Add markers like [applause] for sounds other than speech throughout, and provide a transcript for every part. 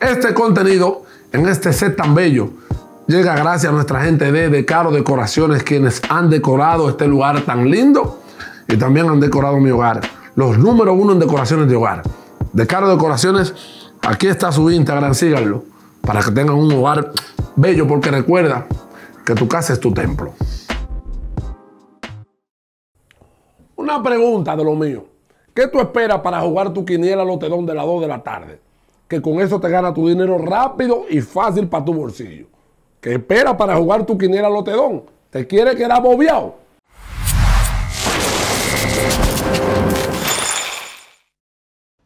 Este contenido en este set tan bello llega gracias a nuestra gente de Decaro Decoraciones, quienes han decorado este lugar tan lindo y también han decorado mi hogar. Los número uno en decoraciones de hogar. Decaro Decoraciones, aquí está su Instagram, síganlo, para que tengan un hogar bello, porque recuerda que tu casa es tu templo. Una pregunta de lo mío. ¿Qué tú esperas para jugar tu quiniela lotedón de las 2 de la tarde? que con eso te gana tu dinero rápido y fácil para tu bolsillo. Que espera para jugar tu quiniela lotedón? ¿Te quiere quedar bobeado?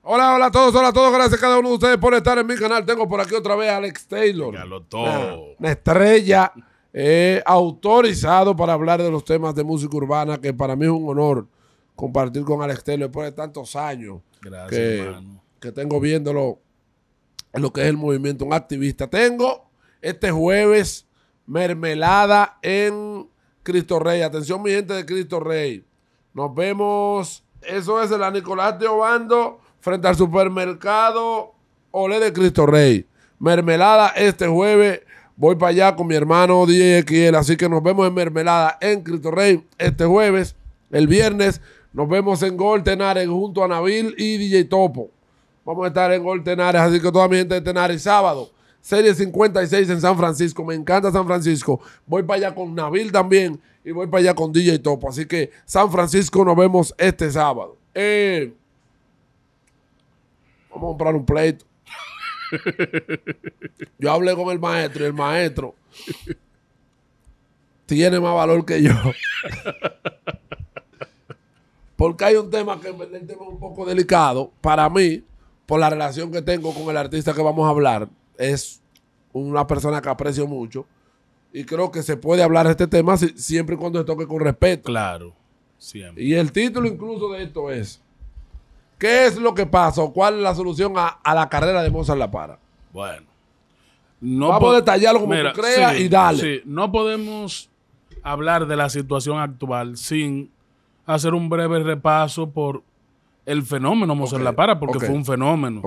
Hola, hola a todos, hola a todos. Gracias a cada uno de ustedes por estar en mi canal. Tengo por aquí otra vez a Alex Taylor. Una, una estrella eh, autorizado para hablar de los temas de música urbana, que para mí es un honor compartir con Alex Taylor después de tantos años. Gracias, que, que tengo viéndolo lo que es el movimiento, un activista. Tengo este jueves mermelada en Cristo Rey. Atención, mi gente de Cristo Rey. Nos vemos. Eso es de la Nicolás de Obando frente al supermercado Olé de Cristo Rey. Mermelada este jueves. Voy para allá con mi hermano DJXL. Así que nos vemos en Mermelada en Cristo Rey este jueves. El viernes nos vemos en Gol junto a Nabil y DJ Topo. Vamos a estar en Gol así que toda mi gente de Tenares, sábado, Serie 56 en San Francisco. Me encanta San Francisco. Voy para allá con Nabil también y voy para allá con DJ Topo. Así que San Francisco nos vemos este sábado. Eh, vamos a comprar un pleito. [laughs] Yo hablé con el maestro y el maestro tiene más valor que yo. [laughs] Porque hay un tema que es un poco delicado para mí por la relación que tengo con el artista que vamos a hablar, es una persona que aprecio mucho. Y creo que se puede hablar de este tema siempre y cuando se toque con respeto. Claro, siempre. Y el título incluso de esto es, ¿qué es lo que pasa cuál es la solución a, la carrera de Mozart La Para? Bueno. No Vamos a detallarlo como creas y dale. no podemos hablar de la situación actual sin hacer un breve repaso por el fenómeno Mozart La Para, porque fue un fenómeno.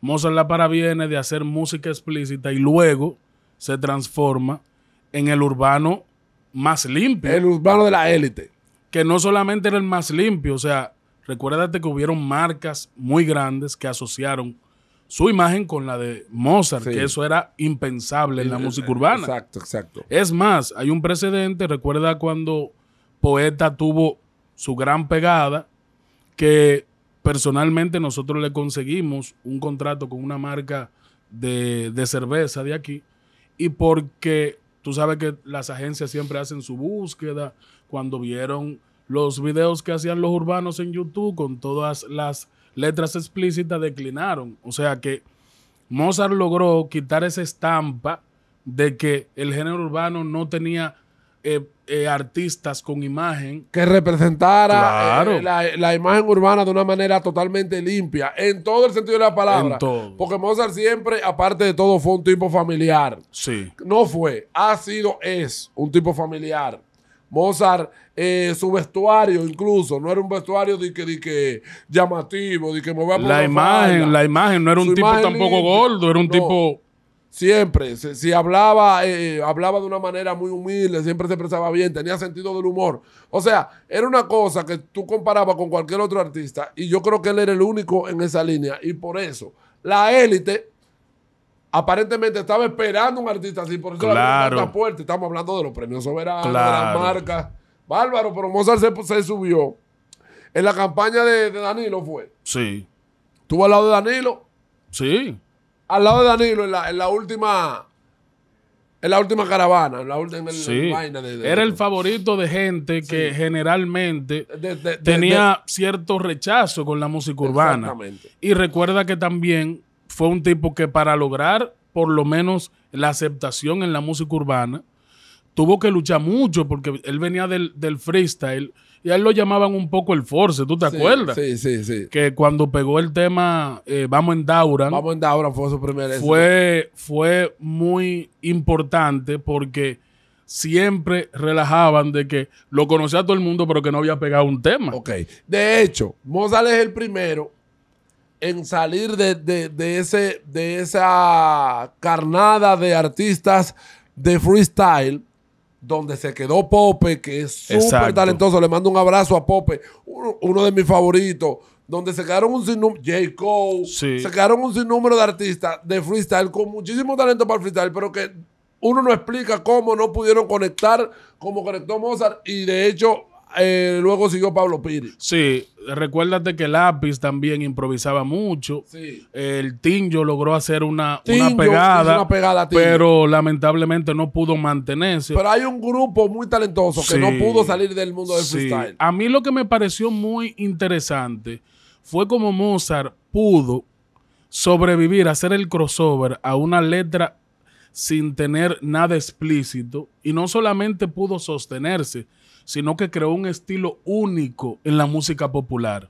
Mozart La Para viene de hacer música explícita y luego se transforma en el urbano más limpio. El urbano de la élite. Que no solamente era el más limpio, o sea, recuérdate que hubieron marcas muy grandes que asociaron su imagen con la de Mozart, que eso era impensable en la música urbana. Exacto, exacto. Es más, hay un precedente, recuerda cuando Poeta tuvo su gran pegada, que personalmente nosotros le conseguimos un contrato con una marca de, cerveza de aquí y porque tú sabes que las agencias siempre hacen su búsqueda cuando vieron los videos que hacían los urbanos en YouTube con todas las letras explícitas declinaron. O sea que Mozart logró quitar esa estampa de que el género urbano no tenía eh, eh, artistas con imagen. Que representara eh, la, imagen urbana de una manera totalmente limpia, en todo el sentido de la palabra. Porque Mozart siempre, aparte de todo, fue un tipo familiar. Sí. No fue, ha sido, es un tipo familiar. Mozart, su vestuario incluso, no era un vestuario de que, llamativo, de que La imagen, la imagen, no era un tipo tampoco gordo, era un tipo Siempre, si, hablaba, eh, eh, hablaba de una manera muy humilde, siempre se expresaba bien, tenía sentido del humor. O sea, era una cosa que tú comparabas con cualquier otro artista y yo creo que él era el único en esa línea y por eso la élite aparentemente estaba esperando un artista así, por eso la puerta. Estamos hablando de los premios soberanos, de las marcas. Bárbaro, pero Mozart se, subió. En la campaña de, Danilo fue. Sí. tuvo al lado de Danilo? Sí al lado de Danilo en la, última. En la última caravana, en la última vaina de, Era el favorito de gente que generalmente tenía cierto rechazo con la música urbana. Y recuerda que también fue un tipo que para lograr por lo menos la aceptación en la música urbana, tuvo que luchar mucho porque él venía del, del freestyle y a él lo llamaban un poco el Force, ¿tú te acuerdas? Sí, sí, sí. Que cuando pegó el tema eh, Vamos en Dauran. Vamos en Dauran fue su primer fue, fue muy importante porque siempre relajaban de que lo conocía todo el mundo, pero que no había pegado un tema. Ok. De hecho, Mozart es el primero en salir ese, de esa carnada de artistas de freestyle donde se quedó Pope, que es súper talentoso. Le mando un abrazo a Pope, uno de mis favoritos. Donde se quedaron un sinnúmero, J. Cole, se quedaron un sinnúmero de artistas de freestyle con muchísimo talento para el freestyle, pero que uno no explica cómo no pudieron conectar como conectó Mozart. Y de hecho, eh, luego siguió Pablo Piri. Sí, recuérdate que Lápiz también improvisaba mucho. Sí. El Tinjo logró hacer una, una pegada, una pegada pero lamentablemente no pudo mantenerse. Pero hay un grupo muy talentoso que no pudo salir del mundo del sí. freestyle. A mí lo que me pareció muy interesante fue como Mozart pudo sobrevivir, hacer el crossover a una letra sin tener nada explícito y no solamente pudo sostenerse, sino que creó un estilo único en la música popular,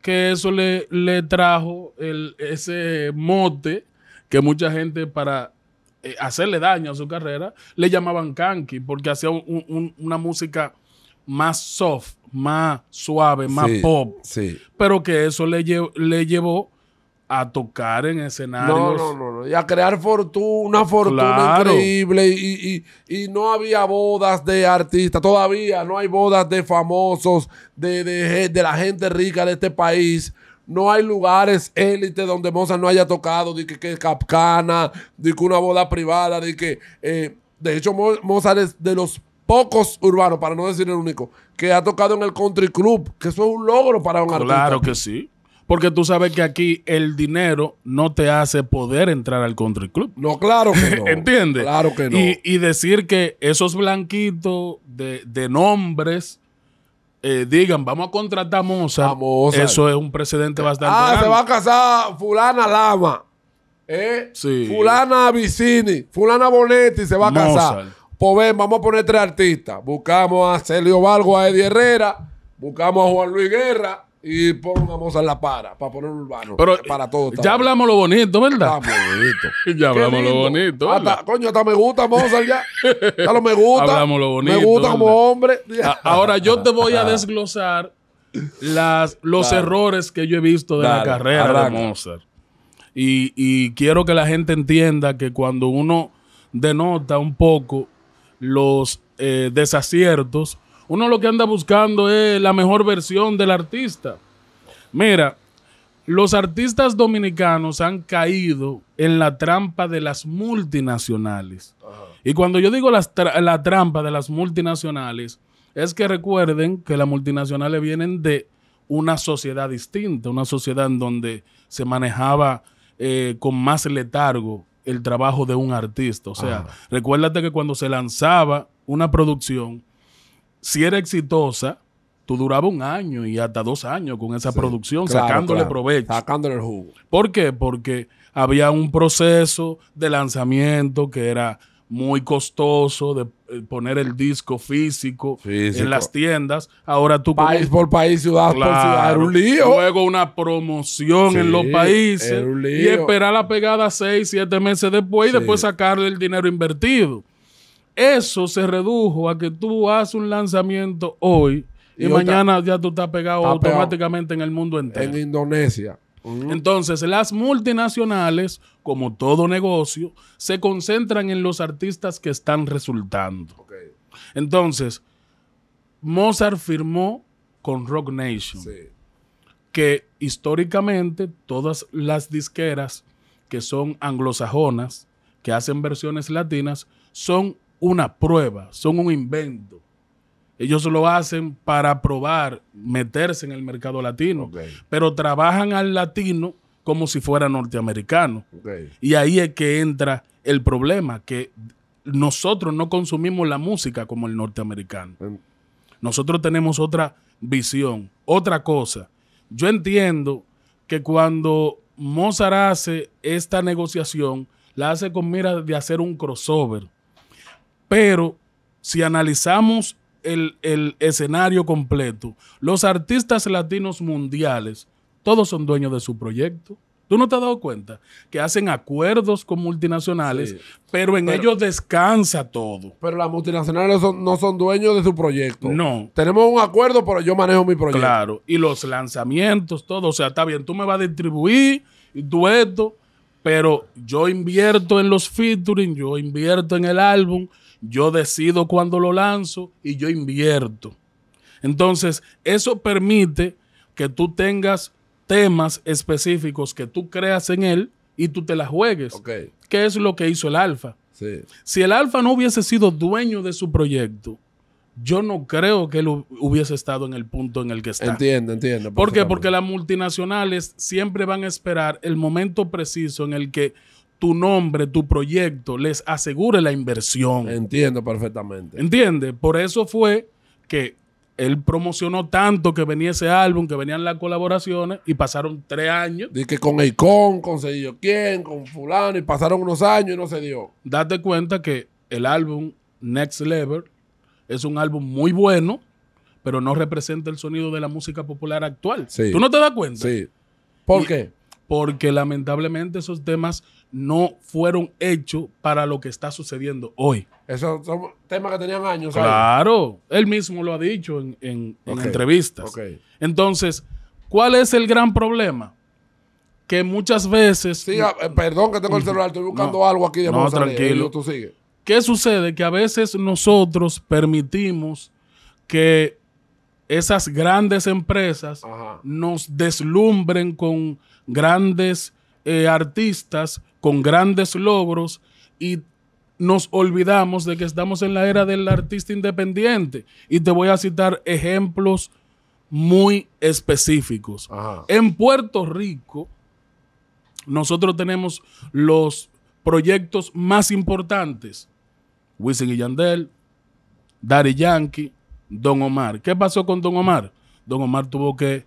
que eso le, le trajo ese mote que mucha gente para eh, hacerle daño a su carrera le llamaban Kanki, porque hacía una música más soft, más suave, más pop, pero que eso le llevó a tocar en escenarios. No, Y a crear fortuna, una fortuna increíble. Y, no había bodas de artistas. Todavía no hay bodas de famosos, de, de, la gente rica de este país. No hay lugares élite donde Mozart no haya tocado, de que, que Capcana, de que una boda privada, de que... Eh, de hecho, Mozart es de los pocos urbanos, para no decir el único, que ha tocado en el country club, que eso es un logro para un artista. Claro que sí. Porque tú sabes que aquí el dinero no te hace poder entrar al country club. No, claro que [laughs] no. ¿Entiendes? Claro que no. Y, decir que esos blanquitos de, nombres eh, digan, vamos a contratar a Mozart, Eso es un precedente ah, bastante Ah, se va a casar fulana Lama. ¿eh? Sí. Fulana Vicini. Fulana Bonetti se va a casar. Pues vamos a poner tres artistas. Buscamos a Celio Valgo, a Eddie Herrera. Buscamos a Juan Luis Guerra y pongo una la para, para poner urbano. para todo. Ya hablamos lo bonito, ¿verdad? Hablamos bonito. [laughs] ya hablamos lo bonito. Hasta, coño, hasta me gusta Mozart ya. Ya lo me gusta. hablamos lo bonito. Me gusta como hombre. Ahora yo te voy a desglosar las, los errores que yo he visto de la carrera de Mozart. Y, y quiero que la gente entienda que cuando uno denota un poco los eh, desaciertos, uno lo que anda buscando es la mejor versión del artista. Mira, los artistas dominicanos han caído en la trampa de las multinacionales. Y cuando yo digo la trampa de las multinacionales, es que recuerden que las multinacionales vienen de una sociedad distinta, una sociedad en donde se manejaba eh, con más letargo el trabajo de un artista. O sea, recuérdate que cuando se lanzaba una producción, si era exitosa, tú durabas un año y hasta dos años con esa producción, sacándole provecho. Sacándole el jugo. ¿Por qué? Porque había un proceso de lanzamiento que era muy costoso de eh, poner el disco físico, en las tiendas. Ahora tú... País por país, ciudad por ciudad. Era un lío. Luego una promoción en los países. Y esperar la pegada seis, siete meses después y después sacarle el dinero invertido. Eso se redujo a que tú haces un lanzamiento hoy y, mañana ya tú estás pegado automáticamente en el mundo entero. En Indonesia. Entonces, las multinacionales, como todo negocio, se concentran en los artistas que están resultando. Entonces, Mozart firmó con Rock Nation, que históricamente todas las disqueras que son anglosajonas, que hacen versiones latinas, son una prueba, son un invento. Ellos lo hacen para probar, meterse en el mercado latino, pero trabajan al latino como si fuera norteamericano. Y ahí es que entra el problema, que nosotros no consumimos la música como el norteamericano. Em. Nosotros tenemos otra visión, otra cosa. Yo entiendo que cuando Mozart hace esta negociación, la hace con mira de hacer un crossover pero si analizamos el, escenario completo, los artistas latinos mundiales, todos son dueños de su proyecto. ¿Tú no te has dado cuenta? Que hacen acuerdos con multinacionales, pero en ellos descansa todo. Pero las multinacionales no son dueños de su proyecto. No. Tenemos un acuerdo, pero yo manejo mi proyecto. Claro, y los lanzamientos, todo. O sea, está bien, tú me vas a distribuir y tú esto, pero yo invierto en los featuring, yo invierto en el álbum, yo decido cuándo lo lanzo y yo invierto. Entonces, eso permite que tú tengas temas específicos que tú creas en él y tú te la juegues. ¿Qué es lo que hizo el Alfa? Si el Alfa no hubiese sido dueño de su proyecto, yo no creo que él hubiese estado en el punto en el que está. Entiendo, entiendo. ¿Por qué? Porque las multinacionales siempre van a esperar el momento preciso en el que tu nombre, tu proyecto, les asegure la inversión. Entiendo perfectamente. Entiende, Por eso fue que él promocionó tanto que venía ese álbum, que venían las colaboraciones y pasaron tres años. Dice que con Icon, con Cedillo quién, con fulano y pasaron unos años y no se dio. Date cuenta que el álbum Next Level es un álbum muy bueno, pero no representa el sonido de la música popular actual. ¿Tú no te das cuenta? Sí. ¿Por qué? Porque lamentablemente esos temas no fueron hechos para lo que está sucediendo hoy. Esos son temas que tenían años. Claro, él mismo lo ha dicho en, entrevistas. Entonces, ¿cuál es el gran problema? Que muchas veces... Sí, ah, eh, perdón que tengo el celular, estoy buscando algo aquí de No, tranquilo. ¿Qué sucede? Que a veces nosotros permitimos que esas grandes empresas nos deslumbren con grandes eh, artistas con grandes logros y nos olvidamos de que estamos en la era del artista independiente. Y te voy a citar ejemplos muy específicos. En Puerto Rico, nosotros tenemos los proyectos más importantes. Wisin y Yandel, Daddy Yankee, Don Omar. ¿Qué pasó con Don Omar? Don Omar tuvo que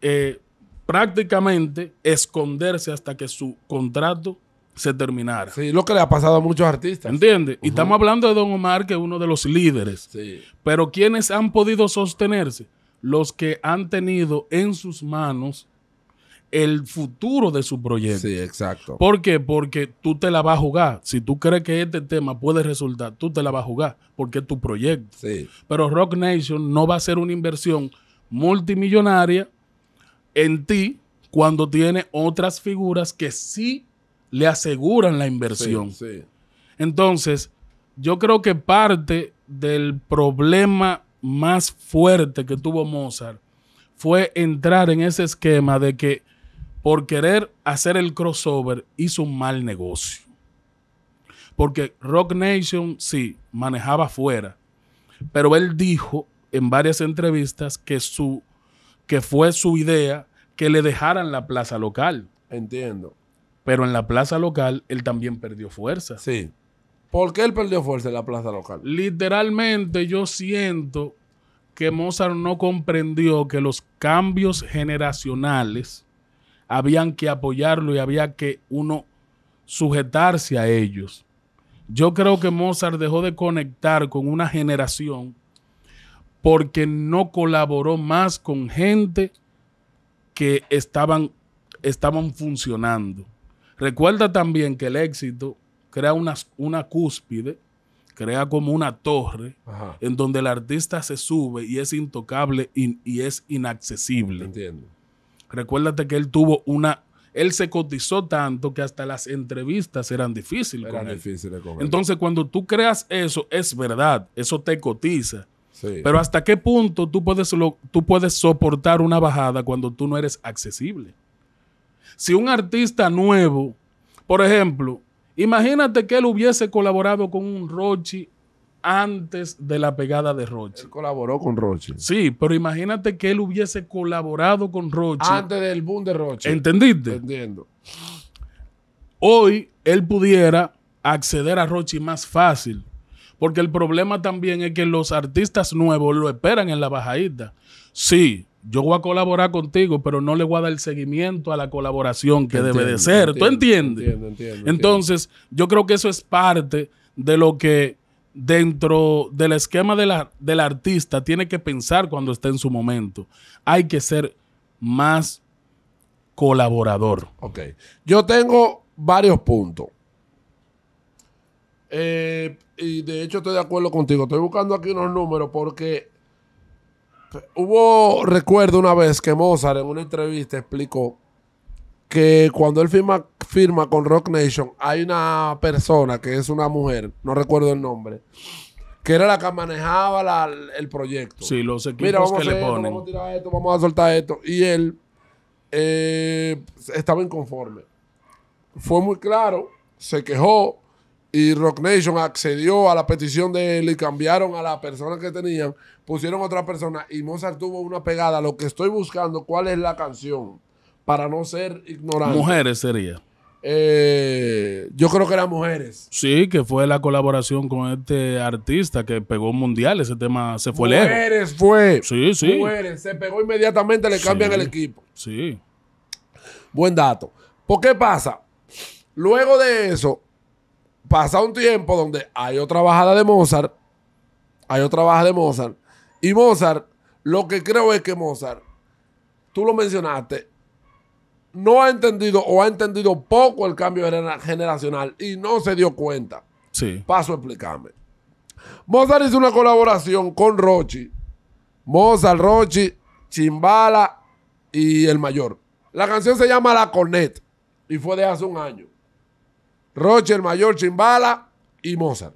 eh, prácticamente esconderse hasta que su contrato se terminara. Sí, lo que le ha pasado a muchos artistas. ¿Entiendes? Y estamos hablando de Don Omar, que es uno de los líderes. Sí. Pero ¿quiénes han podido sostenerse? Los que han tenido en sus manos el futuro de su proyecto. Sí, exacto. ¿Por qué? Porque tú te la vas a jugar. Si tú crees que este tema puede resultar, tú te la vas a jugar porque es tu proyecto. Sí. Pero Rock Nation no va a ser una inversión multimillonaria en ti cuando tiene otras figuras que sí le aseguran la inversión. Entonces, yo creo que parte del problema más fuerte que tuvo Mozart fue entrar en ese esquema de que por querer hacer el crossover hizo un mal negocio. Porque Rock Nation sí manejaba fuera, pero él dijo en varias entrevistas que su que fue su idea que le dejaran la plaza local. Entiendo. Pero en la plaza local él también perdió fuerza. Sí. ¿Por qué él perdió fuerza en la plaza local? Literalmente yo siento que Mozart no comprendió que los cambios generacionales habían que apoyarlo y había que uno sujetarse a ellos. Yo creo que Mozart dejó de conectar con una generación porque no colaboró más con gente que estaban, estaban funcionando. Recuerda también que el éxito crea una, una cúspide, crea como una torre en donde el artista se sube y es intocable y, es inaccesible. Entiendo. Recuérdate que él tuvo una él se cotizó tanto que hasta las entrevistas eran difíciles. difíciles Entonces, cuando tú creas eso, es verdad, eso te cotiza. Pero ¿hasta qué punto tú puedes, tú puedes soportar una bajada cuando tú no eres accesible? Si un artista nuevo, por ejemplo, imagínate que él hubiese colaborado con un Rochi antes de la pegada de Rochi. colaboró con Rochi. Sí, pero imagínate que él hubiese colaborado con Rochi. Antes del boom de Rochi. ¿Entendiste? Entiendo. Hoy él pudiera acceder a Rochi más fácil. Porque el problema también es que los artistas nuevos lo esperan en la bajadita. Sí, yo voy a colaborar contigo, pero no le voy a dar el seguimiento a la colaboración que debe de ser. ¿Tú entiendes? Entiendo, Entonces, yo creo que eso es parte de lo que dentro del esquema de la, del artista tiene que pensar cuando está en su momento. Hay que ser más colaborador. Ok. Yo tengo varios puntos. Eh, y de hecho estoy de acuerdo contigo. Estoy buscando aquí unos números porque hubo, recuerdo una vez que Mozart en una entrevista explicó que cuando él firma, con Rock Nation hay una persona que es una mujer, no recuerdo el nombre, que era la que manejaba el proyecto. Sí, los equipos Mira, vamos a tirar esto, vamos a soltar esto. Y él eh, estaba inconforme. Fue muy claro, se quejó, y Rock Nation accedió a la petición de él y cambiaron a la persona que tenían, pusieron otra persona y Mozart tuvo una pegada. Lo que estoy buscando, ¿cuál es la canción? Para no ser ignorante. Mujeres sería. Eh, yo creo que eran mujeres. Sí, que fue la colaboración con este artista que pegó mundial. Ese tema se fue lejos. Mujeres fue. Sí, sí. Mujeres. Se pegó inmediatamente, le cambian el equipo. Sí. Buen dato. ¿Por qué pasa? Luego de eso, pasa un tiempo donde hay otra bajada de Mozart, hay otra baja de Mozart, y Mozart, lo que creo es que Mozart, tú lo mencionaste, no ha entendido o ha entendido poco el cambio generacional y no se dio cuenta. Sí. Paso a explicarme. Mozart hizo una colaboración con Rochi. Mozart, Rochi, Chimbala y el mayor. La canción se llama La Cornet y fue de hace un año. Roger Mayor Chimbala y Mozart.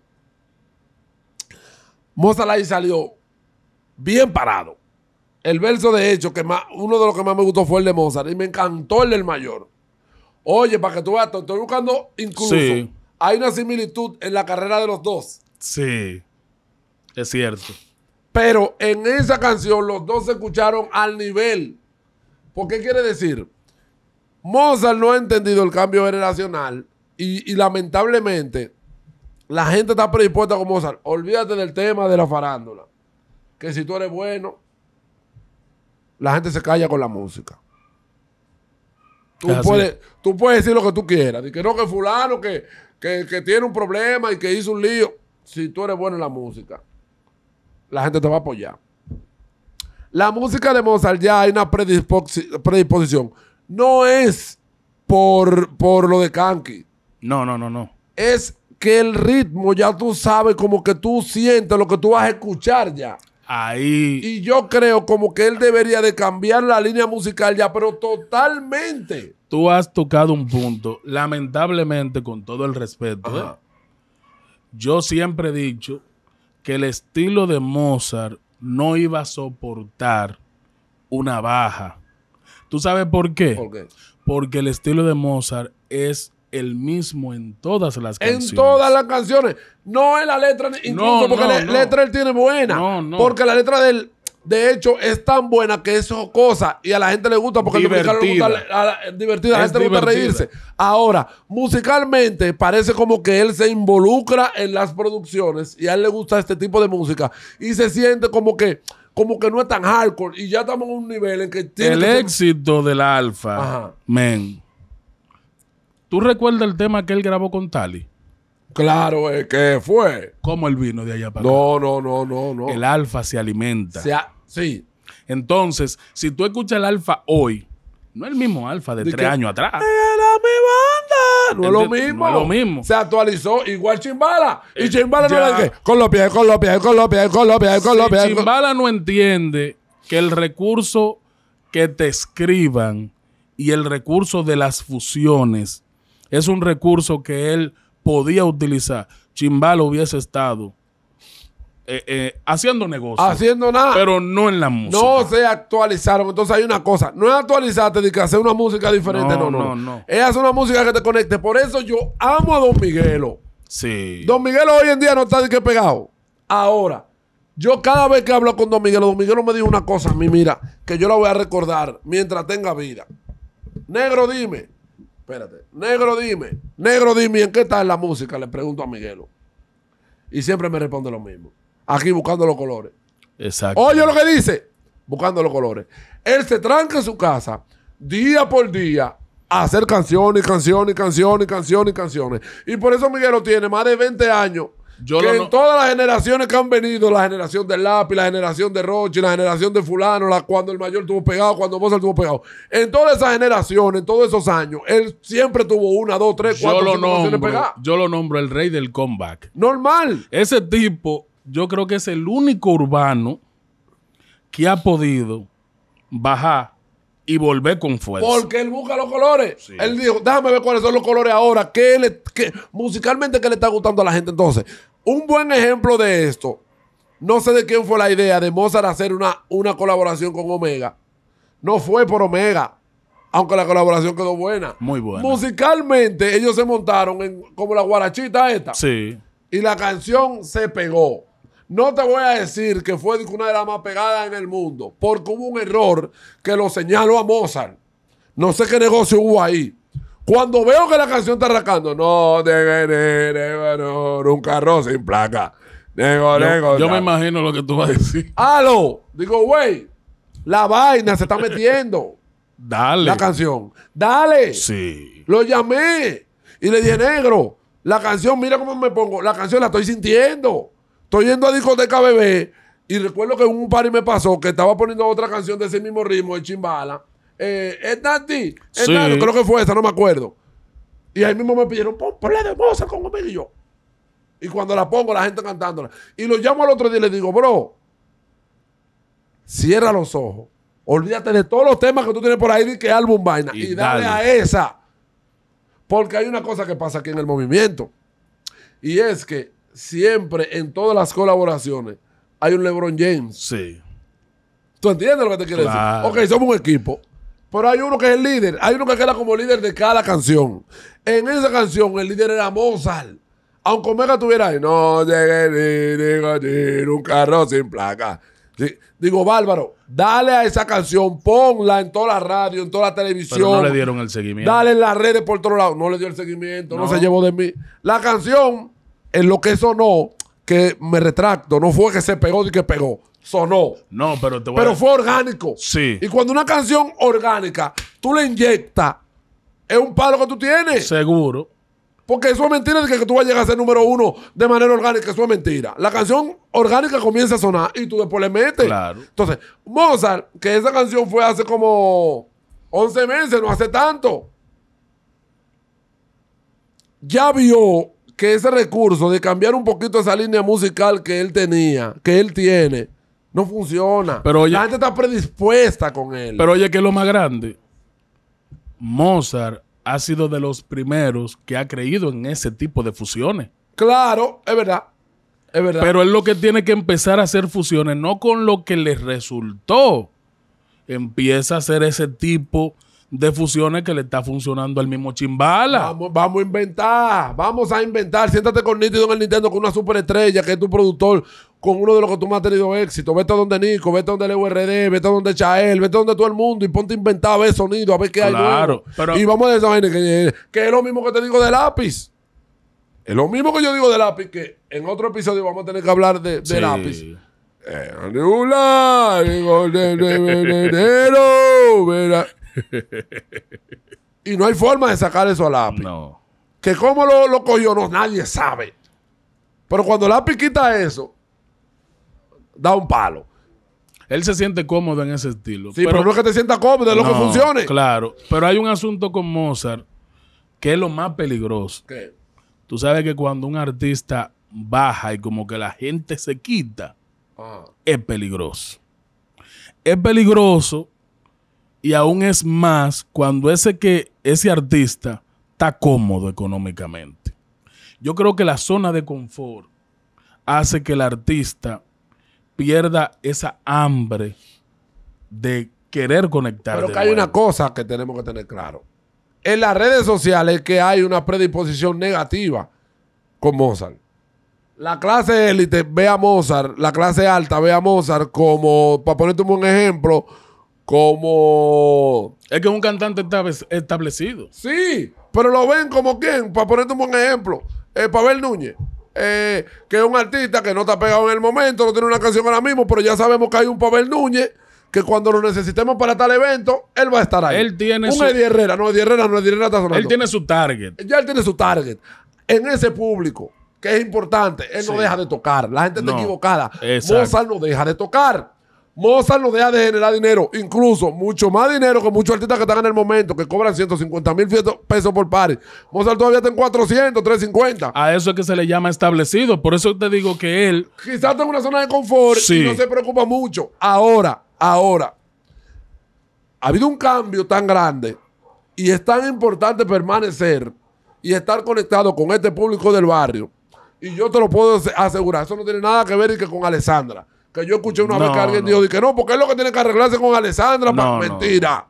Mozart ahí salió bien parado. El verso de hecho, que más, uno de los que más me gustó fue el de Mozart y me encantó el del mayor. Oye, para que tú veas, estoy buscando incluso. Hay una similitud en la carrera de los dos. Sí, es cierto. Pero en esa canción los dos se escucharon al nivel. ¿Por qué quiere decir? Mozart no ha entendido el cambio generacional y, lamentablemente, la gente está predispuesta con Mozart. Olvídate del tema de la farándula. Que si tú eres bueno, la gente se calla con la música. Tú, puedes, tú puedes, decir lo que tú quieras. Y que no, que fulano, que, tiene un problema y que hizo un lío. Si tú eres bueno en la música, la gente te va a apoyar. La música de Mozart ya hay una predisposición. No es por, por lo de Kanki. No, no, no, no. Es que el ritmo ya tú sabes, como que tú sientes lo que tú vas a escuchar ya. Ahí. Y yo creo como que él debería de cambiar la línea musical ya, pero totalmente. Tú has tocado un punto, lamentablemente, con todo el respeto. ¿eh? Yo siempre he dicho que el estilo de Mozart no iba a soportar una baja. ¿Tú sabes por qué? ¿Por qué? Porque el estilo de Mozart es el mismo en todas las canciones. En todas las canciones. No es la letra, incluso no, porque la letra él tiene buena. No, no. Porque la letra de de hecho, es tan buena que es cosa y a la gente le gusta porque divertida. le gusta, divertida, la eh, gente le gusta reírse. Ahora, musicalmente parece como que él se involucra en las producciones y a él le gusta este tipo de música y se siente como que como que no es tan hardcore y ya estamos en un nivel en que tiene El éxito del alfa, men ¿Tú recuerdas el tema que él grabó con Tali? Claro, es eh, que fue. ¿Cómo el vino de allá para no, No, no, no, no, El alfa se alimenta. sí. Entonces, si tú escuchas el alfa hoy, no es el mismo alfa de, tres años atrás. Era mi banda. No es lo mismo. No es lo mismo. Se actualizó igual Chimbala. y eh, Chimbala no con los pies, con los pies, con los pies, con los pies, con los pies. Chimbala no entiende que el recurso que te escriban y el recurso de las fusiones es un recurso que él podía utilizar. Chimbalo hubiese estado eh, eh, haciendo negocio. Haciendo nada. Pero no en la música. No se actualizaron. Entonces hay una cosa. No es actualizarte de que hacer una música diferente. No, no, no. Es hacer una música que te conecte. Por eso yo amo a Don Miguelo. Sí. Don Miguelo hoy en día no está de que pegado. Ahora, yo cada vez que hablo con Don Miguelo, Don Miguelo me dijo una cosa a mí, mira, que yo la voy a recordar mientras tenga vida. Negro, dime espérate. Negro, dime. Negro, dime, ¿en qué está la música? Le pregunto a Miguelo. Y siempre me responde lo mismo. Aquí buscando los colores. Exacto. Oye lo que dice. Buscando los colores. Él se tranca en su casa día por día a hacer canciones, canciones, canciones, canciones, canciones. Y por eso Miguelo tiene más de 20 años que en todas las generaciones que han venido, la generación de Lapi, la generación de Roche, la generación de fulano, cuando el mayor tuvo pegado, cuando Mozart tuvo pegado, en todas esas generaciones, en todos esos años, él siempre tuvo una, dos, tres, yo cuatro, pegadas. Yo lo nombro el rey del comeback. Normal. Ese tipo, yo creo que es el único urbano que ha podido bajar y volver con fuerza. Porque él busca los colores. Él dijo, déjame ver cuáles son los colores ahora. le, musicalmente qué le está gustando a la gente? Entonces, un buen ejemplo de esto. No sé de quién fue la idea de Mozart hacer una, una colaboración con Omega. No fue por Omega. Aunque la colaboración quedó buena. Muy buena. Musicalmente, ellos se montaron en como la guarachita esta. Sí. Y la canción se pegó. No te voy a decir que fue una de las más pegadas en el mundo, porque hubo un error que lo señaló a Mozart. No sé qué negocio hubo ahí. Cuando veo que la canción está arrancando, no de un carro sin placa. yo, me imagino lo que tú vas a decir. ¡Halo! Digo, güey, la vaina se está metiendo. Dale. La canción. Dale. Sí. Lo llamé y le dije, negro, la canción, mira cómo me pongo. La canción la estoy sintiendo. Estoy yendo a discoteca bebé y recuerdo que un party me pasó que estaba poniendo otra canción de ese mismo ritmo de chimbala. Eh, es Nati, es creo que fue esa, no me acuerdo. Y ahí mismo me pidieron, ponle de moza con un y yo. Y cuando la pongo, la gente cantándola. Y lo llamo al otro día y le digo, bro, cierra los ojos. Olvídate de todos los temas que tú tienes por ahí, de que álbum vaina. Y, dale a esa. Porque hay una cosa que pasa aquí en el movimiento. Y es que siempre en todas las colaboraciones hay un LeBron James. Sí. ¿Tú entiendes lo que te quiero decir? Ok, somos un equipo. Pero hay uno que es el líder. Hay uno que queda como líder de cada canción. En esa canción, el líder era Mozart. Aunque Omega estuviera ahí. No llegué ni un carro sin placa. Digo, Bárbaro, dale a esa canción, ponla en toda la radio, en toda la televisión. Pero no le dieron el seguimiento. Dale en las redes por todos lado No le dio el seguimiento, no se llevó de mí. La canción en lo que sonó, que me retracto, no fue que se pegó ni que pegó. Sonó. No, pero te Pero fue orgánico. Sí. Y cuando una canción orgánica, tú le inyectas, es un palo que tú tienes. Seguro. Porque eso es mentira de que, que tú vas a llegar a ser número uno de manera orgánica. Eso es mentira. La canción orgánica comienza a sonar y tú después le metes. Claro. Entonces, Mozart, que esa canción fue hace como 11 meses, no hace tanto, ya vio que ese recurso de cambiar un poquito esa línea musical que él tenía, que él tiene, no funciona. Pero La gente está predispuesta con él. Pero oye, que es lo más grande. Mozart ha sido de los primeros que ha creído en ese tipo de fusiones. Claro, es verdad. Es verdad. Pero es lo que tiene que empezar a hacer fusiones, no con lo que le resultó. Empieza a hacer ese tipo de de fusiones que le está funcionando al mismo Chimbala. Vamos, a inventar, vamos a inventar. Siéntate con Nito en el Nintendo con una superestrella que es tu productor con uno de los que tú más has tenido éxito. Vete a donde Nico, vete a donde el URD, vete a donde Chael, vete a donde todo el mundo y ponte a inventar, a ver sonido, a ver qué hay. Claro. Y vamos a esa que, que es lo mismo que te digo de lápiz. Es lo mismo que yo digo de lápiz, que en otro episodio vamos a tener que hablar de, de sí. lápiz y no hay forma de sacar eso al lápiz. No. Que como lo, lo cogió, no, nadie sabe. Pero cuando lápiz quita eso, da un palo. Él se siente cómodo en ese estilo. Sí, pero, no es que te sienta cómodo, es lo que funcione. Claro, pero hay un asunto con Mozart que es lo más peligroso. ¿Qué? Tú sabes que cuando un artista baja y como que la gente se quita, ah. es peligroso. Es peligroso y aún es más cuando ese, que, ese artista está cómodo económicamente. Yo creo que la zona de confort hace que el artista pierda esa hambre de querer conectar. Pero que hay una cosa que tenemos que tener claro. En las redes sociales que hay una predisposición negativa con Mozart. La clase élite ve a Mozart, la clase alta ve a Mozart como, para ponerte un buen ejemplo, como... Es que es un cantante establecido. Sí, pero lo ven como quién, para ponerte un buen ejemplo, eh, Pavel Núñez. Eh, que es un artista que no está pegado en el momento, no tiene una canción ahora mismo, pero ya sabemos que hay un Pavel Núñez que cuando lo necesitemos para tal evento, él va a estar ahí. Él tiene un su... Eddie Herrera, no Eddie Herrera, no Eddie Herrera Él tiene su target. Ya él tiene su target. En ese público, que es importante, él no deja de tocar. La gente está equivocada. Mozart no deja de tocar. Mozart no deja de generar dinero, incluso mucho más dinero que muchos artistas que están en el momento, que cobran 150 mil pesos por party. Mozart todavía está en 400, 350. A eso es que se le llama establecido. Por eso te digo que él. Quizás está en una zona de confort y no se preocupa mucho. Ahora, ahora. Ha habido un cambio tan grande y es tan importante permanecer y estar conectado con este público del barrio. Y yo te lo puedo asegurar, eso no tiene nada que ver que con Alessandra. Que yo escuché una vez que alguien dijo, que no, porque es lo que tiene que arreglarse con Alessandra. mentira.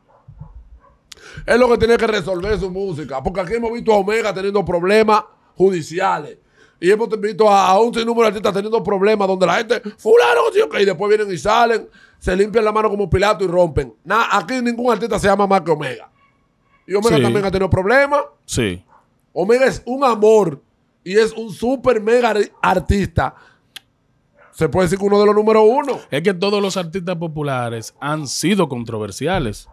Es lo que tiene que resolver su música. Porque aquí hemos visto a Omega teniendo problemas judiciales. Y hemos visto a, a un sinnúmero de artistas teniendo problemas donde la gente, fulano, tío! y después vienen y salen, se limpian la mano como Pilato y rompen. nada aquí ningún artista se llama más que Omega. Y Omega también ha tenido problemas. Sí. Omega es un amor y es un super mega artista se puede decir que uno de los número uno. Es que todos los artistas populares han sido controversiales.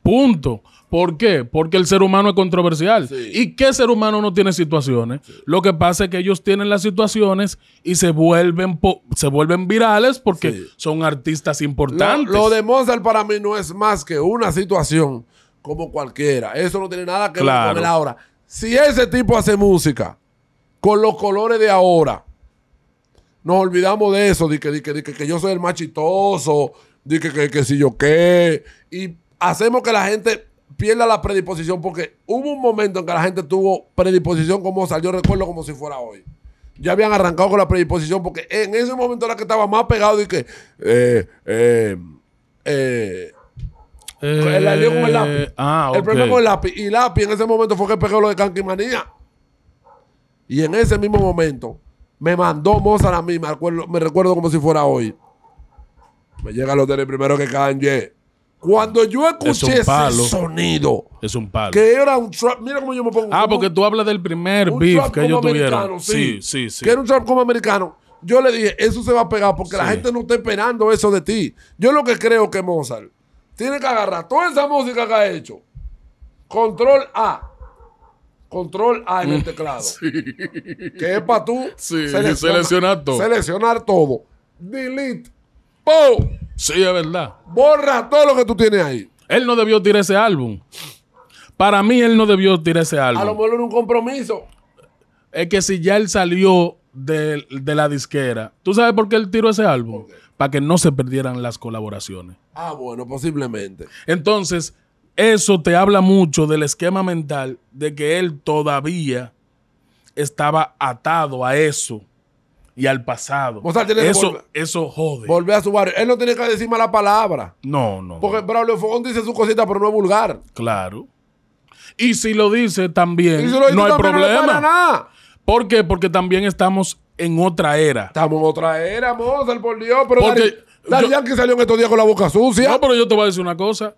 Punto. ¿Por qué? Porque el ser humano es controversial. ¿Y qué ser humano no tiene situaciones? Lo que pasa es que ellos tienen las situaciones y se vuelven, se vuelven virales porque son artistas importantes. Lo, de Mozart para mí no es más que una situación como cualquiera. Eso no tiene nada que ver con el ahora. Si ese tipo hace música con los colores de ahora, nos olvidamos de eso, de que, que, yo soy el más chistoso, de que, que si yo qué. Y hacemos que la gente pierda la predisposición, porque hubo un momento en que la gente tuvo predisposición como salió, recuerdo como si fuera hoy. Ya habían arrancado con la predisposición, porque en ese momento era que estaba más pegado y que. Eh, eh, eh, el problema con el lápiz. Ah, el problema con el lápiz. Y lápiz en ese momento fue que pegó lo de Manía. Y en ese mismo momento, me mandó Mozart a mí, me, me recuerdo como si fuera hoy. Me llega el hotel el primero que canje. Cuando yo escuché ese sonido, es un palo. Que era un trap. Mira cómo yo me pongo. Ah, porque tú hablas del primer beef que ellos tuvieron. Sí, sí, sí. Que era un trap como americano. Yo le dije, eso se va a pegar porque la gente no está esperando eso de ti. Yo lo que creo que Mozart tiene que agarrar toda esa música que ha hecho. Control A. Control A en el [laughs] teclado. Que es para tú seleccionar todo. Seleccionar todo. Delete. ¡Pum! Sí, es verdad. Borra todo lo que tú tienes ahí. Él no debió tirar ese álbum. Para mí, él no debió tirar ese álbum. A lo mejor era un compromiso. Es que si ya él salió de, de la disquera, ¿tú sabes por qué él tiró ese álbum? Para que no se perdieran las colaboraciones. Ah, bueno, posiblemente. Entonces, eso te habla mucho del esquema mental de que él todavía estaba atado a eso y al pasado. O sea, eso, eso jode. Volver a su barrio. Él no tiene que decir la palabra. No, no. Porque Braulio Fogón dice su cosita, pero no es vulgar. Claro. Y si lo dice también, no hay problema. No nada. ¿Por qué? Porque también estamos en otra era. Estamos en otra era, Mozart, por Dios. Pero Porque Dari, Yankee salió en estos días con la boca sucia. No, pero yo te voy a decir una cosa.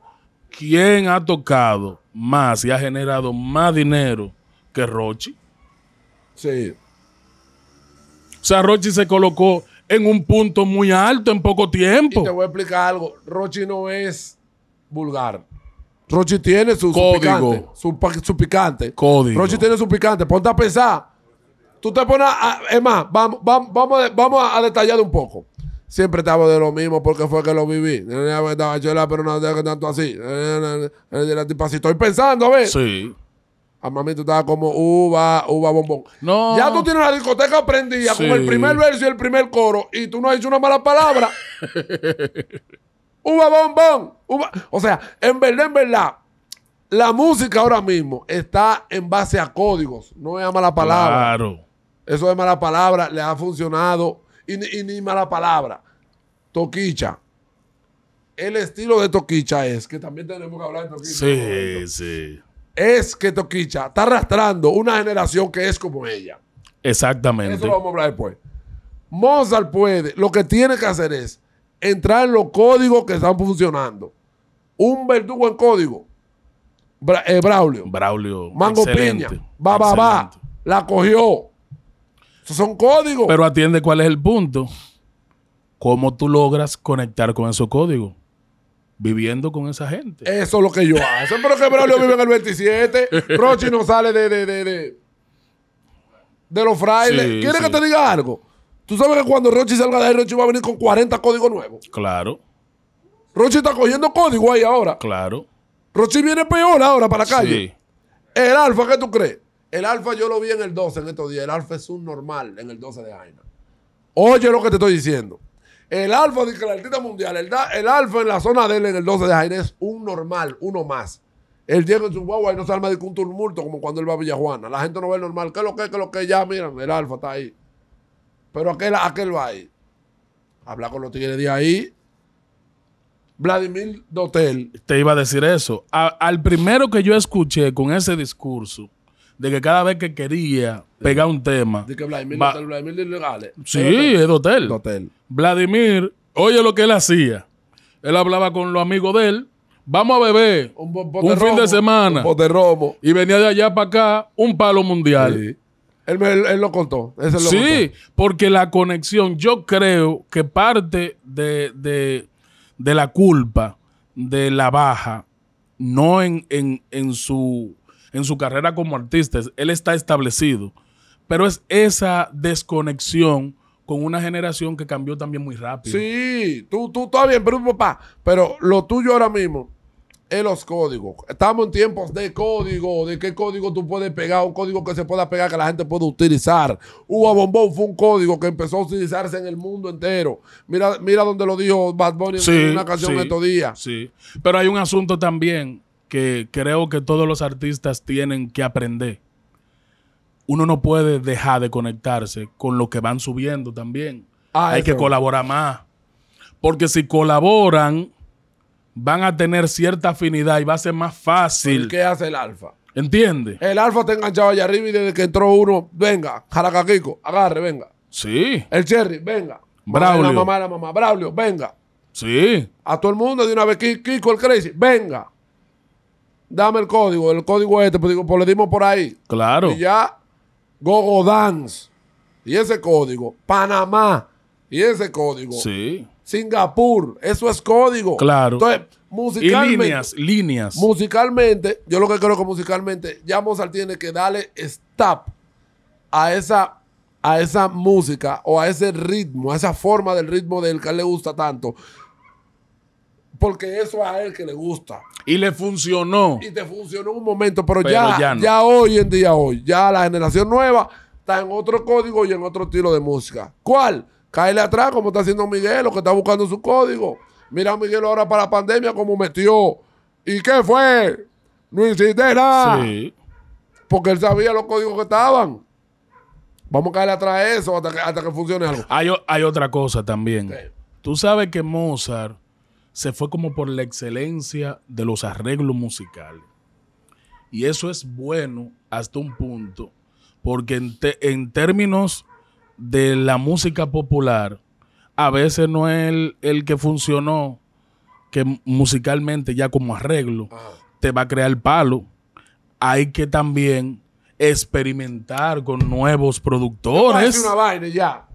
¿quién ha tocado más y ha generado más dinero que Rochi? Sí. O sea, Rochi se colocó en un punto muy alto en poco tiempo. Y te voy a explicar algo. Rochi no es vulgar. Rochi tiene su, picante. Código. Rochi tiene su picante. Ponte a pensar. Tú te pones a, Es más, vamos, vamos, vamos a detallar un poco. Siempre estaba de lo mismo porque fue que lo viví. Estaba chela, pero no que tanto así. La tipa así. Estoy pensando, ver. Sí. A ah, mami tú estabas como uva, uva, bombón. No. Ya tú tienes la discoteca prendida con el primer verso y el primer coro y tú no has dicho una mala palabra. [laughs] uva, bombón. O sea, en verdad, en verdad, la música ahora mismo está en base a códigos, no es a mala palabra. Claro. Eso es mala palabra le ha funcionado y, ni mala palabra. Toquicha. El estilo de Toquicha es, que también tenemos que hablar de Toquicha. Sí, este sí. Es que Toquicha está arrastrando una generación que es como ella. Exactamente. Eso lo vamos a hablar después. Mozart puede, lo que tiene que hacer es entrar en los códigos que están funcionando. Un verdugo en código. Eh, Braulio. Braulio. Mango Piña. Va, va, va. La cogió son códigos. Pero atiende cuál es el punto. ¿Cómo tú logras conectar con esos códigos? Viviendo con esa gente. Eso es lo que yo hago. Pero que Braulio vive en el 27. [laughs] Rochi no sale de, de, los frailes. ¿Quieres que te diga algo? Tú sabes que cuando Rochi salga de ahí, Rochi va a venir con 40 códigos nuevos. Claro. Rochi está cogiendo código ahí ahora. Claro. Rochi viene peor ahora para la calle. Sí. El alfa, ¿qué tú crees? El alfa yo lo vi en el 12 en estos días. El alfa es un normal en el 12 de Jaina. Oye lo que te estoy diciendo. El alfa de la artista mundial, el, alfa en la zona de él en el 12 de Jaina es un normal, uno más. El Diego en su guagua y no se arma de un tumulto como cuando él va a Villajuana. La gente no ve el normal. ¿Qué es lo que es? ¿Qué es lo que es? Ya, miran, el alfa está ahí. Pero aquel, aquel va ahí. Habla con los tigres de ahí. Vladimir Dotel. Te iba a decir eso. al primero que yo escuché con ese discurso, de que cada vez que quería pegar un tema. De que Vladimir, Sí, es de hotel. Vladimir, oye lo que él hacía. Él hablaba con los amigos de él. Vamos a beber un, fin de semana. Un de robo. Y venía de allá para acá un palo mundial. Él, lo contó. sí, porque la conexión, yo creo que parte de, la culpa de la baja, no en, en, en su en su carrera como artista, él está establecido, pero es esa desconexión con una generación que cambió también muy rápido. Sí, tú, tú está bien, pero papá, pero lo tuyo ahora mismo es los códigos. Estamos en tiempos de código, de qué código tú puedes pegar, un código que se pueda pegar, que la gente pueda utilizar. Uva Bombón fue un código que empezó a utilizarse en el mundo entero. Mira, mira donde lo dijo Bad Bunny en una canción de estos días. Sí, pero hay un asunto también que creo que todos los artistas tienen que aprender. Uno no puede dejar de conectarse con lo que van subiendo también. Ah, Hay que colaborar más. Porque si colaboran, van a tener cierta afinidad y va a ser más fácil. qué hace el alfa? ¿Entiendes? El alfa está enganchado allá arriba y desde que entró uno, venga, Kiko, agarre, venga. Sí. El cherry, venga. Braulio. La mamá, la mamá. Braulio, venga. Sí. A todo el mundo de una vez, Kiko el Crazy, venga dame el código, el código este, pues, pues, le dimos por ahí. Claro. Y ya, Gogo Dance. Y ese código, Panamá. Y ese código. Sí. Singapur, eso es código. Claro. Entonces, musicalmente. Y líneas, líneas. Musicalmente, yo lo que creo que musicalmente, ya Mozart tiene que darle stop a esa, a esa música o a ese ritmo, a esa forma del ritmo del que él le gusta tanto porque eso a él que le gusta. Y le funcionó. Y te funcionó un momento, pero, ya, ya, hoy en día, hoy, ya la generación nueva está en otro código y en otro estilo de música. ¿Cuál? Caerle atrás, como está haciendo Miguel, lo que está buscando su código. Mira a Miguel ahora para la pandemia, como metió. ¿Y qué fue? No hiciste nada. Sí. Porque él sabía los códigos que estaban. Vamos a caerle atrás eso hasta que, funcione algo. Hay, otra cosa también. Tú sabes que Mozart se fue como por la excelencia de los arreglos musicales. Y eso es bueno hasta un punto, porque en, términos de la música popular, a veces no es el, el que funcionó, que musicalmente ya como arreglo te va a crear palo. Hay que también experimentar con nuevos productores. Una vaina ya.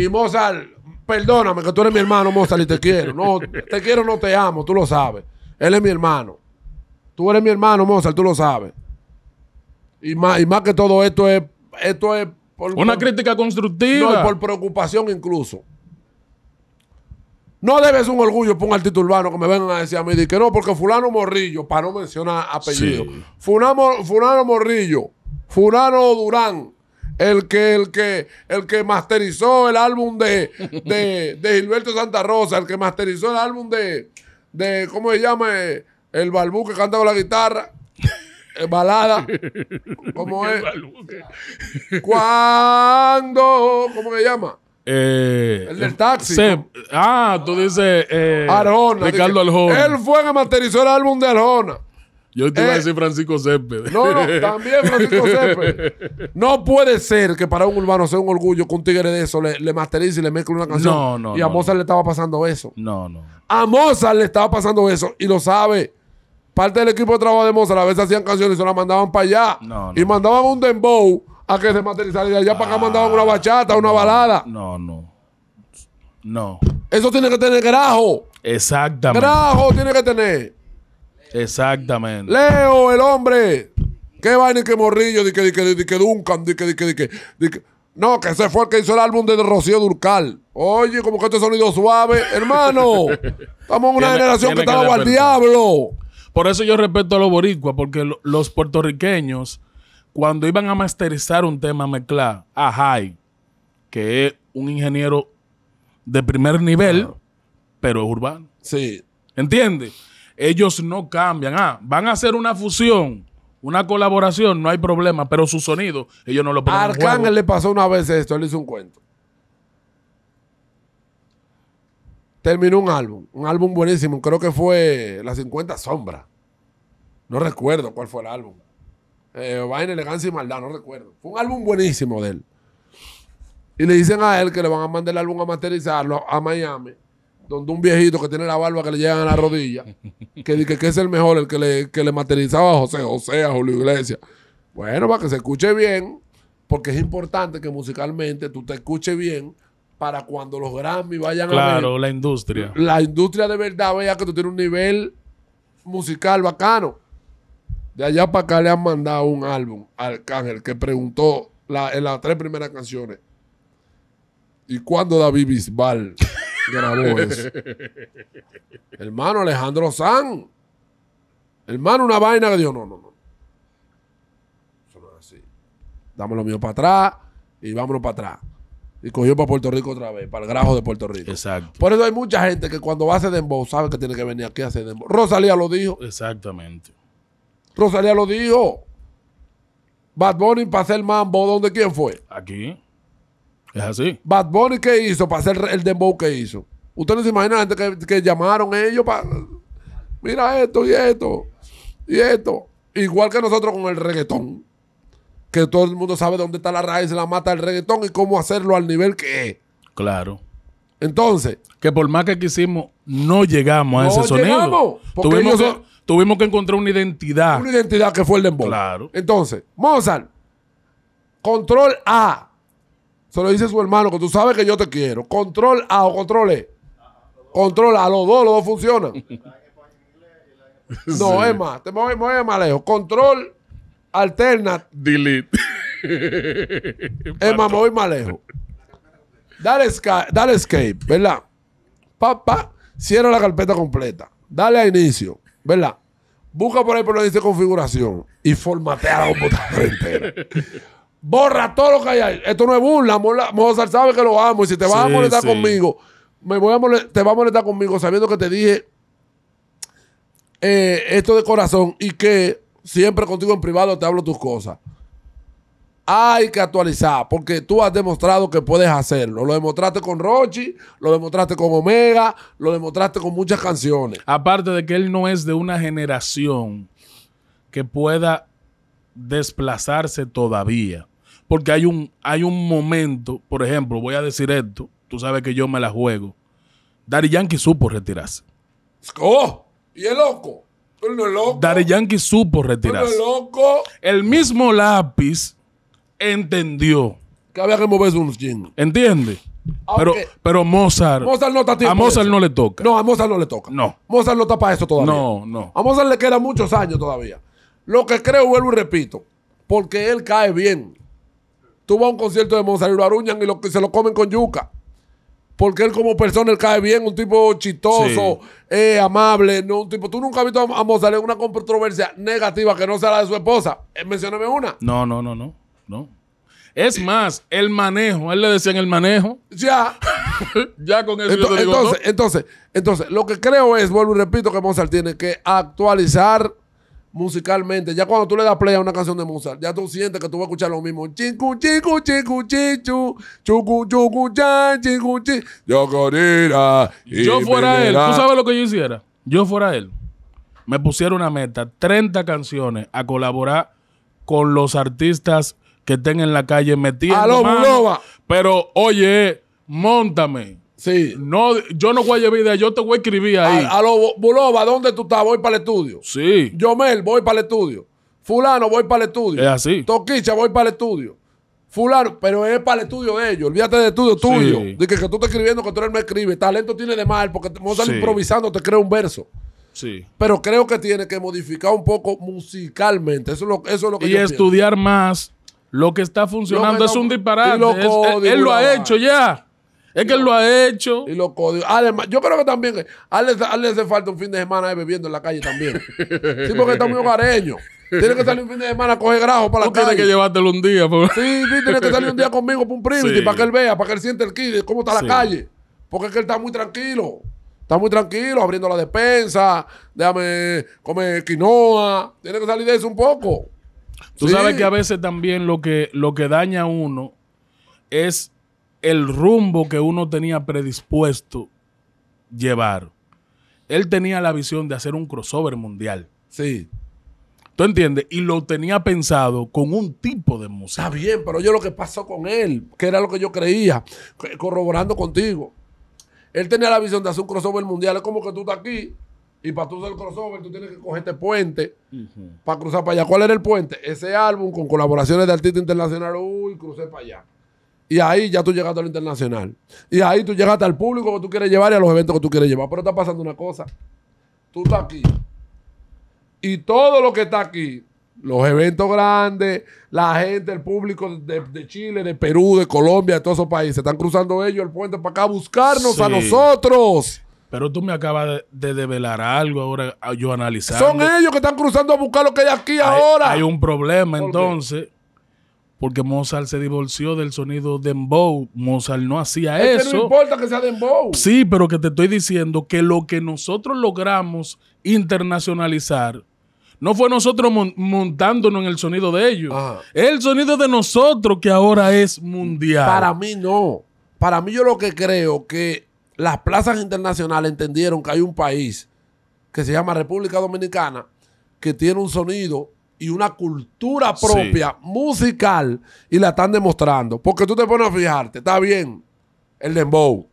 Y Mozart, perdóname que tú eres mi hermano, Mozart, y te quiero. No, te quiero, no te amo, tú lo sabes. Él es mi hermano. Tú eres mi hermano, Mozart, tú lo sabes. Y más, más que todo esto es, esto es una crítica constructiva. y por preocupación incluso. No debes un orgullo para un artista urbano que me vengan a decir a mí que no, porque fulano Morrillo, para no mencionar apellido. Fulano, fulano Morrillo, fulano Durán, el que, el que, el que masterizó el álbum de, de, Gilberto Santa Rosa, el que masterizó el álbum de, de ¿cómo se llama? El Balbuque que canta la guitarra. Eh, balada, ¿cómo [laughs] es? ¿Cuándo? ¿cómo se llama? Eh, el del taxi. ah, tú dices. Eh, Arjona. Ricardo Arjona. Él fue que masterizó el álbum de Arjona. Yo te iba a eh. decir Francisco Céspedes. No, no, también Francisco Céspedes. [laughs] No puede ser que para un urbano sea un orgullo que un tigre de eso le, masterice y le mezcle una canción. No, no. Y a Mozart le estaba pasando eso. No, no. A Mozart le estaba pasando eso y lo sabe. Parte del equipo de trabajo de Mozart a veces hacían canciones y se las mandaban para allá. No, no. Y mandaban un dembow a que se masterizara y allá para acá ah, mandaban una bachata, una balada. No, no. No. Eso tiene que tener grajo. Exactamente. Grajo tiene que tener. Exactamente. Leo, el hombre. ¿Qué vaina y que morrillo? Di que, Duncan, No, que ese fue el que hizo el álbum de Rocío Durcal. Oye, como que este sonido suave. Hermano, estamos en una generación que estaba al diablo. Por eso yo respeto a los boricuas, porque los puertorriqueños, cuando iban a masterizar un tema, mezclado, a Jai, que es un ingeniero de primer nivel, pero es urbano. Sí. ¿Entiendes? ellos no cambian. Ah, van a hacer una fusión, una colaboración, no hay problema, pero su sonido, ellos no lo ponen. A Arcángel le pasó una vez esto, él hizo un cuento. Terminó un álbum, un álbum buenísimo, creo que fue Las 50 Sombra. No recuerdo cuál fue el álbum. Eh, Vaina, Elegancia y Maldad, no recuerdo. Fue un álbum buenísimo de él. Y le dicen a él que le van a mandar el álbum a masterizarlo a Miami donde un viejito que tiene la barba que le llega a la rodilla, que, que, que es el mejor, el que le, que materializaba a José, José, a Julio Iglesias. Bueno, para que se escuche bien, porque es importante que musicalmente tú te escuches bien para cuando los Grammy vayan a Claro, la industria. La industria de verdad vea que tú tienes un nivel musical bacano. De allá para acá le han mandado un álbum al Cángel que preguntó en las tres primeras canciones. ¿Y cuándo David Bisbal grabó eso. Hermano Alejandro San. Hermano, una vaina que dijo, no, no, no. Eso no es así. Dame lo mío para atrás y vámonos para atrás. Y cogió para Puerto Rico otra vez, para el grajo de Puerto Rico. Exacto. Por eso hay mucha gente que cuando va a hacer dembow sabe que tiene que venir aquí a hacer dembow. Rosalía lo dijo. Exactamente. Rosalía lo dijo. Bad Bunny para hacer mambo, ¿dónde quién fue? Aquí. Es así. Bad Bunny, ¿qué hizo para hacer el dembow que hizo? Ustedes no se imaginan la que, que llamaron ellos para. Mira esto y esto y esto. Igual que nosotros con el reggaetón. Que todo el mundo sabe dónde está la raíz, la mata del reggaetón y cómo hacerlo al nivel que es. Claro. Entonces. Que por más que quisimos, no llegamos a ese sonido. Tuvimos, que, tuvimos que encontrar una identidad. Una identidad que fue el dembow. Claro. Entonces, Mozart, control A. Se lo dice su hermano, que tú sabes que yo te quiero. Control A o control E. Control A, los dos, los dos funcionan. [laughs] No, Emma, te voy, más lejos. Control alternate. Delete. [laughs] Emma, me voy más lejos. Dale, escape, dale escape, ¿verdad? Papá, cierra la carpeta completa. Dale a inicio, ¿verdad? Busca por ahí por donde dice configuración y formatea la computadora entera. [laughs] Borra todo lo que hay ahí. Esto no es burla. Mozart sabe que lo amo. Y si te vas a molestar conmigo, te vas a molestar conmigo sabiendo que te dije eh, esto de corazón y que siempre contigo en privado te hablo tus cosas. Hay que actualizar porque tú has demostrado que puedes hacerlo. Lo demostraste con Rochi, lo demostraste con Omega, lo demostraste con muchas canciones. Aparte de que él no es de una generación que pueda desplazarse todavía. Porque hay un, hay un momento, por ejemplo, voy a decir esto, tú sabes que yo me la juego. Daddy Yankee supo retirarse. ¡Oh! ¿Y es loco? ¿Tú no Yankee supo retirarse. El mismo lápiz entendió. Que había que moverse unos chingos. ¿Entiendes? Ah, pero, pero Mozart. no está a, Mozart no le toca. No, a Mozart no le toca. No. Mozart no está para eso todavía. No, no. A Mozart le quedan muchos años todavía. Lo que creo, vuelvo y repito, porque él cae bien. Tú vas a un concierto de Mozart y lo aruñan y se lo comen con yuca. Porque él como persona, él cae bien, un tipo chistoso, eh, amable, no un tipo. Tú nunca has visto a, Mozart en una controversia negativa que no sea la de su esposa. Eh, mencioname una. No, no, no, no. No. Es más, el manejo, él le decía en el manejo. Ya. [laughs] ya con eso entonces, entonces, entonces, entonces, lo que creo es, vuelvo y repito, que Mozart tiene que actualizar musicalmente. Ya cuando tú le das play a una canción de Mozart, ya tú sientes que tú vas a escuchar lo mismo. Chicu, chicu, chicu, chichu, chucu, chucu, chan, chicu, Yo Yo fuera él. ¿Tú sabes lo que yo hiciera? Yo fuera él. Me pusiera una meta, 30 canciones a colaborar con los artistas que estén en la calle metiendo. A lo pero oye, montame Sí. No, yo no voy a llevar yo te voy a escribir ahí. A, lo Buloba, ¿dónde tú estás? Voy para el estudio. Sí. Yomel, voy para el estudio. Fulano, voy para el estudio. Es así. Toquicha, voy para el estudio. Fulano, pero es para el estudio de ellos. Olvídate del estudio tuyo. De que, tú estás escribiendo, que tú eres me escribe. Talento tiene de mal, porque vamos a improvisando, te creo un verso. Sí. Pero creo que tiene que modificar un poco musicalmente. Eso es lo, eso es lo que Y estudiar más. Lo que está funcionando es un disparate. él lo ha hecho ya. Es que él lo ha hecho. Y los códigos. Además, yo creo que también eh, a él, le hace falta un fin de semana de bebiendo en la calle también. [laughs] sí, porque está muy hogareño. Tiene que salir un fin de semana a coger grajo para la calle. Tienes que llevártelo un día. Por... Sí, sí, tiene que salir un día conmigo para un privity para que él vea, para que él siente el de cómo está la calle. Porque es que él está muy tranquilo. Está muy tranquilo, abriendo la despensa, déjame comer quinoa. Tiene que salir de eso un poco. Tú sabes que a veces también lo que, lo que daña a uno es el rumbo que uno tenía predispuesto llevar. Él tenía la visión de hacer un crossover mundial. Sí. ¿Tú entiendes? Y lo tenía pensado con un tipo de música. Está bien, pero yo lo que pasó con él, que era lo que yo creía, corroborando contigo. Él tenía la visión de hacer un crossover mundial. Es como que tú estás aquí y para tú hacer el crossover tú tienes que coger este puente para cruzar para allá. ¿Cuál era el puente? Ese álbum con colaboraciones de artistas internacionales. Uy, crucé para allá. Y ahí ya tú llegaste a lo internacional. Y ahí tú llegaste al público que tú quieres llevar y a los eventos que tú quieres llevar. Pero está pasando una cosa. Tú estás aquí. Y todo lo que está aquí, los eventos grandes, la gente, el público de, Chile, de Perú, de Colombia, de todos esos países, están cruzando ellos el puente para acá a buscarnos a nosotros. Pero tú me acabas de, develar algo ahora, yo analizar. Son ellos que están cruzando a buscar lo que hay aquí ahora. Hay un problema entonces porque Mozart se divorció del sonido dembow. Mozart no hacía eso. No importa que sea dembow. Sí, pero que te estoy diciendo que lo que nosotros logramos internacionalizar no fue nosotros montándonos en el sonido de ellos. El sonido de nosotros que ahora es mundial. Para mí no. Para mí yo lo que creo que las plazas internacionales entendieron que hay un país que se llama República Dominicana que tiene un sonido y una cultura propia musical y la están demostrando. Porque tú te pones a fijarte, está bien, el Dembow.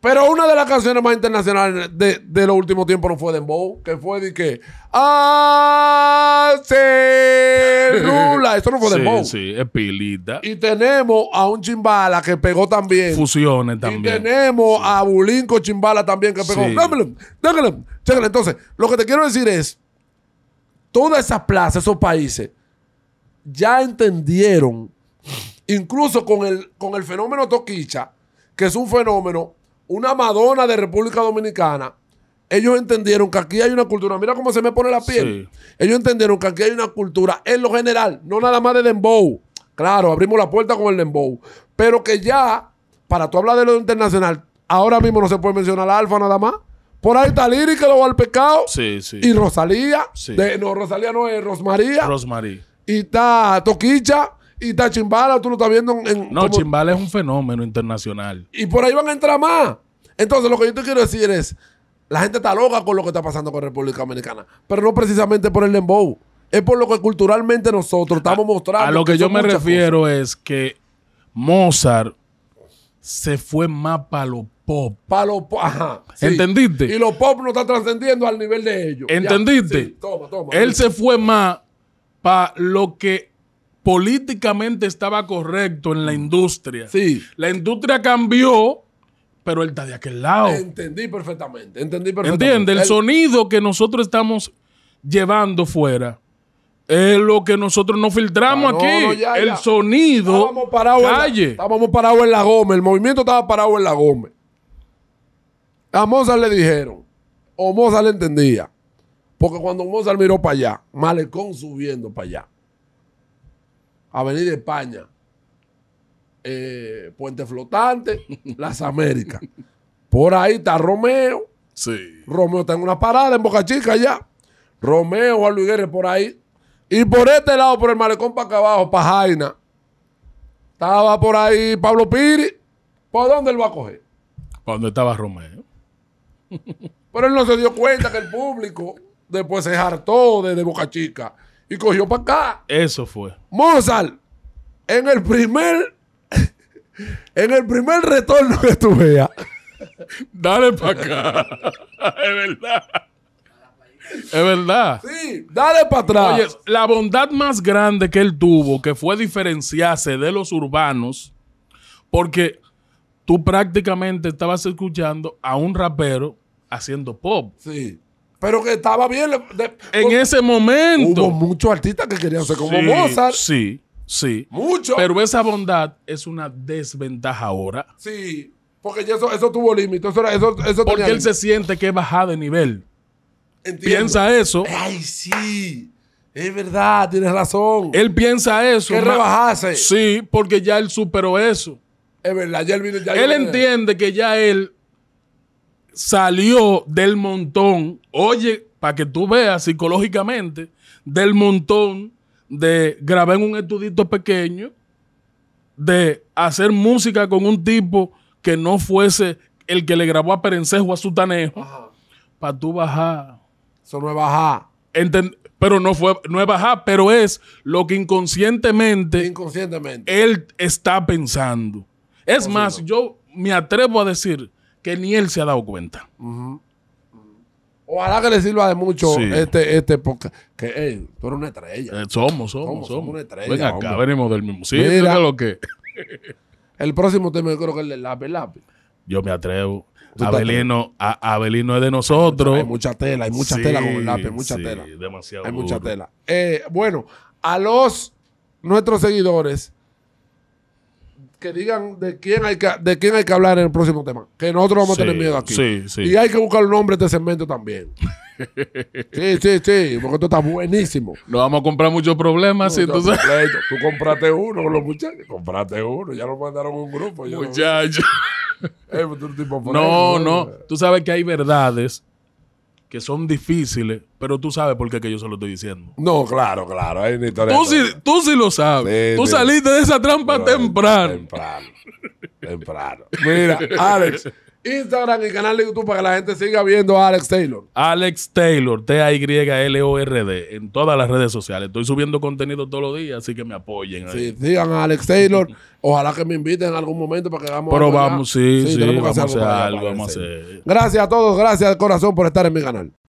Pero una de las canciones más internacionales de, de los últimos tiempos no fue Dembow, que fue de que. ¡Ah! Rula. Eso no fue [laughs] Dembow. Sí, es pilita. Y tenemos a un chimbala que pegó también. Fusiones también. Y tenemos a Bulinco Chimbala también que pegó. Entonces, lo que te quiero decir es todas esas plazas, esos países, ya entendieron, incluso con el, con el fenómeno Toquicha, que es un fenómeno, una Madonna de República Dominicana, ellos entendieron que aquí hay una cultura. Mira cómo se me pone la piel. Ellos entendieron que aquí hay una cultura en lo general, no nada más de Dembow. Claro, abrimos la puerta con el Dembow. Pero que ya, para tú hablar de lo internacional, ahora mismo no se puede mencionar Alfa nada más. Por ahí está Lírica, Lo al Pecado. Sí, sí. Y Rosalía. Sí. De, no, Rosalía no es Rosmaría. Rosmaría. Y está Toquicha. Y está Chimbala, tú lo estás viendo en... no, Chimbala es un fenómeno internacional. Y por ahí van a entrar más. Entonces, lo que yo te quiero decir es, la gente está loca con lo que está pasando con República Dominicana, pero no precisamente por el Lembow. Es por lo que culturalmente nosotros estamos mostrando. A lo que, yo me refiero es que Mozart se fue más para lo pop. Para lo ajá. ¿Entendiste? Y lo pop no está trascendiendo al nivel de ellos. ¿Entendiste? toma, toma. Él se fue más para lo que políticamente estaba correcto en la mm. industria. Sí. La industria cambió pero él está de aquel lado. Entendí perfectamente, entendí perfectamente. Entiende, el sonido que nosotros estamos llevando fuera es lo que nosotros ah, no filtramos aquí. El sonido. Estábamos parados, En la, estábamos parados en la goma. El movimiento estaba parado en la goma. A Mozart le dijeron. O Mozart le entendía. Porque cuando Mozart miró para allá, Malecón subiendo para allá. Avenida España. Eh, Puente Flotante, [laughs] Las Américas. Por ahí está Romeo. Sí. Romeo está en una parada en Boca Chica allá. Romeo, Juan Luis por ahí y por este lado, por el malecón para acá abajo, para Jaina, estaba por ahí Pablo Piri. ¿Por dónde él va a coger? Cuando estaba Romeo? Pero él no se dio cuenta que el público después se hartó de, Boca Chica y cogió para acá. Eso fue. Mozart, en el primer, [laughs] en el primer retorno que tú veas. [laughs] Dale para acá. [laughs] es verdad. Es verdad. Sí, dale para atrás. Oye, la bondad más grande que él tuvo, que fue diferenciarse de los urbanos, porque tú prácticamente estabas escuchando a un rapero haciendo pop. Sí. Pero que estaba bien. en ese momento. Hubo muchos artistas que querían ser como Mozart. Sí, sí. Muchos. Pero esa bondad es una desventaja ahora. Sí. Porque eso, eso tuvo límites. Eso, eso, porque él se siente que es de nivel. Piensa eso. Ay, sí. Es verdad, tienes razón. Él piensa eso. rebajase. Sí, porque ya él superó eso. Es verdad, ya él, ya él entiende que ya él salió del montón. Oye, para que tú veas psicológicamente, del montón de grabar un estudito pequeño, de hacer música con un tipo que no fuese el que le grabó a Perencejo a Sutanejo, para tú bajar eso no es bajar. pero no fue, no es bajar, pero es lo que inconscientemente, inconscientemente. él está pensando. Es más, yo me atrevo a decir que ni él se ha dado cuenta. Ojalá que le sirva de mucho este, este Que tú eres una estrella. Eh, somos, somos, somos, una estrella. venimos del mismo sitio. lo que. [laughs] el próximo tema yo creo que es el lápiz lápiz. Yo me atrevo. Abelino, es de nosotros. Hay mucha tela, hay mucha tela con lápiz, mucha tela. Hay mucha tela. Eh, bueno, a los nuestros seguidores que digan de quién hay que, de quién hay que hablar en el próximo tema. Que nosotros vamos a tener miedo aquí. Y hay que buscar un nombre de este segmento también. Sí, sí, sí, porque tú estás buenísimo. No vamos a comprar muchos problemas, entonces. Tú compraste uno con los muchachos, compraste uno, ya lo mandaron un grupo. Muchachos. Eh, no, no, Tú sabes que hay verdades que son difíciles, pero tú sabes por qué que yo se lo estoy diciendo. No, claro, claro. tú, sí, lo sabes. tú saliste de esa trampa temprano. Temprano. Temprano. Mira, Alex. Instagram y canal de YouTube para que la gente siga viendo a Alex Taylor. Alex Taylor, T-A-Y-L-O-R-D, en todas las redes sociales. Estoy subiendo contenido todos los días, así que me apoyen. Ahí. Sí, sigan a Alex Taylor. Ojalá que me inviten en algún momento para que hagamos Pero vamos, sí, sí, vamos a hacer algo. Gracias a todos, gracias de corazón por estar en mi canal.